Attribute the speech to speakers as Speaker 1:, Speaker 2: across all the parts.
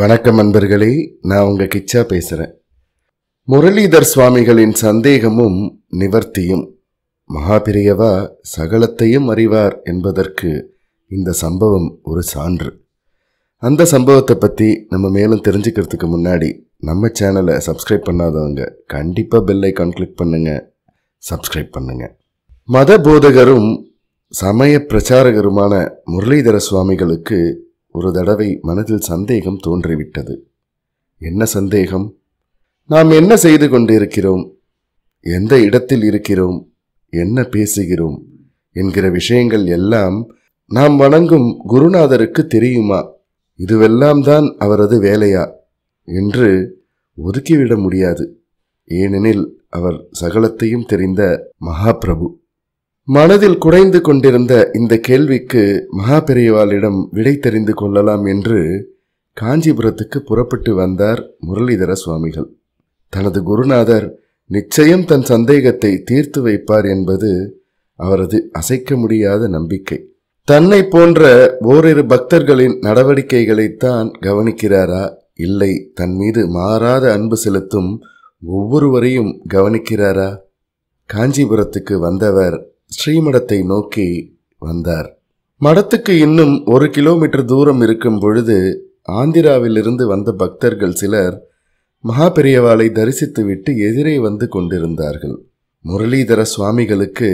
Speaker 1: வணக்கம் அன்பர்களே நான் உங்கள் கிச்சா பேசுகிறேன் முரளிதர் சுவாமிகளின் சந்தேகமும் நிவர்த்தியும் மகாபிரியவா சகலத்தையும் அறிவார் என்பதற்கு இந்த சம்பவம் ஒரு சான்று அந்த சம்பவத்தை பற்றி நம்ம மேலும் தெரிஞ்சுக்கிறதுக்கு முன்னாடி நம்ம சேனலை சப்ஸ்கிரைப் பண்ணாதவங்க கண்டிப்பாக பெல் ஐக்கான் கிளிக் பண்ணுங்கள் சப்ஸ்கிரைப் பண்ணுங்கள் மத போதகரும் சமய பிரச்சாரகருமான முரளிதர சுவாமிகளுக்கு ஒரு தடவை மனதில் சந்தேகம் தோன்றிவிட்டது என்ன சந்தேகம் நாம் என்ன செய்து கொண்டிருக்கிறோம் எந்த இடத்தில் இருக்கிறோம் என்ன பேசுகிறோம் என்கிற விஷயங்கள் எல்லாம் நாம் வணங்கும் குருநாதருக்கு தெரியுமா இதுவெல்லாம் தான் அவரது வேலையா என்று ஒதுக்கிவிட முடியாது ஏனெனில் அவர் சகலத்தையும் தெரிந்த மகாபிரபு மனதில் குறைந்து கொண்டிருந்த இந்த கேள்விக்கு மகா பெரியவாளிடம் விடை தெரிந்து கொள்ளலாம் என்று காஞ்சிபுரத்துக்கு புறப்பட்டு வந்தார் முரளிதர சுவாமிகள் தனது குருநாதர் நிச்சயம் தன் சந்தேகத்தை தீர்த்து வைப்பார் என்பது அவரது அசைக்க முடியாத நம்பிக்கை தன்னை போன்ற ஓரிரு பக்தர்களின் நடவடிக்கைகளைத்தான் கவனிக்கிறாரா இல்லை தன் மீது மாறாத அன்பு செலுத்தும் ஒவ்வொருவரையும் கவனிக்கிறாரா காஞ்சிபுரத்துக்கு வந்தவர் ஸ்ரீமடத்தை நோக்கி வந்தார் மடத்துக்கு இன்னும் ஒரு கிலோமீட்டர் தூரம் இருக்கும் பொழுது ஆந்திராவிலிருந்து வந்த பக்தர்கள் சிலர் மகா மகாபெரியவாளை தரிசித்துவிட்டு எதிரே வந்து கொண்டிருந்தார்கள் முரளிதர சுவாமிகளுக்கு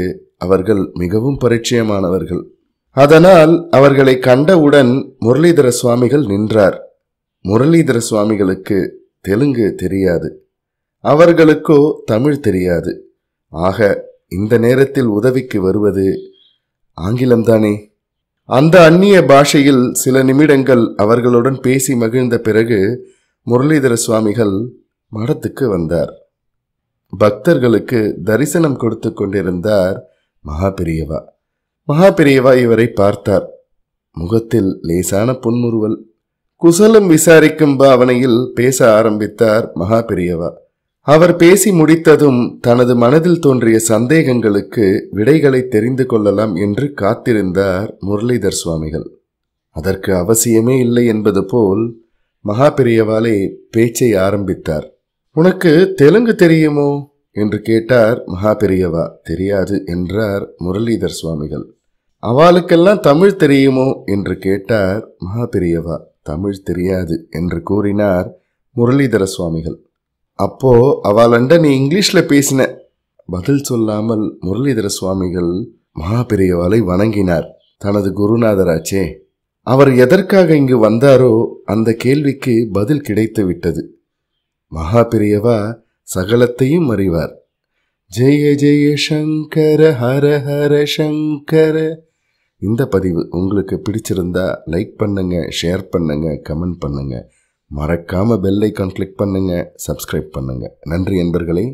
Speaker 1: அவர்கள் மிகவும் பரிச்சயமானவர்கள் அதனால் அவர்களை கண்டவுடன் முரளிதர சுவாமிகள் நின்றார் முரளிதர சுவாமிகளுக்கு தெலுங்கு தெரியாது அவர்களுக்கோ தமிழ் தெரியாது ஆக இந்த நேரத்தில் உதவிக்கு வருவது ஆங்கிலம்தானே அந்த அந்நிய பாஷையில் சில நிமிடங்கள் அவர்களுடன் பேசி மகிழ்ந்த பிறகு முரளிதர சுவாமிகள் மடத்துக்கு வந்தார் பக்தர்களுக்கு தரிசனம் கொடுத்து கொண்டிருந்தார் மகாபிரியவா மகாபிரியவா இவரை பார்த்தார் முகத்தில் லேசான புன்முறுவல் குசலம் விசாரிக்கும் பாவனையில் பேச ஆரம்பித்தார் மகாபிரியவா அவர் பேசி முடித்ததும் தனது மனதில் தோன்றிய சந்தேகங்களுக்கு விடைகளை தெரிந்து கொள்ளலாம் என்று காத்திருந்தார் முரளிதர் சுவாமிகள் அதற்கு அவசியமே இல்லை என்பது போல் மகா பெரியவாலே பேச்சை ஆரம்பித்தார் உனக்கு தெலுங்கு தெரியுமோ என்று கேட்டார் மகா பெரியவா தெரியாது என்றார் முரளிதர் சுவாமிகள் அவளுக்கெல்லாம் தமிழ் தெரியுமோ என்று கேட்டார் மகா பெரியவா தமிழ் தெரியாது என்று கூறினார் முரளிதர சுவாமிகள் அப்போ அவளண்ட நீ இங்கிலீஷ்ல பேசின பதில் சொல்லாமல் முரளிதர சுவாமிகள் மகாபெரியவாளை வணங்கினார் தனது குருநாதராச்சே அவர் எதற்காக இங்கு வந்தாரோ அந்த கேள்விக்கு பதில் கிடைத்து விட்டது மகாபெரியவா சகலத்தையும் அறிவார் ஜெய ஜெய சங்கர ஹர ஹர சங்கர இந்த பதிவு உங்களுக்கு பிடிச்சிருந்தா லைக் பண்ணுங்க ஷேர் பண்ணுங்க கமெண்ட் பண்ணுங்க மறக்காமல் பெல்லை ஐக்கான் கிளிக் பண்ணுங்கள் சப்ஸ்கிரைப் பண்ணுங்கள் நன்றி என்பர்களே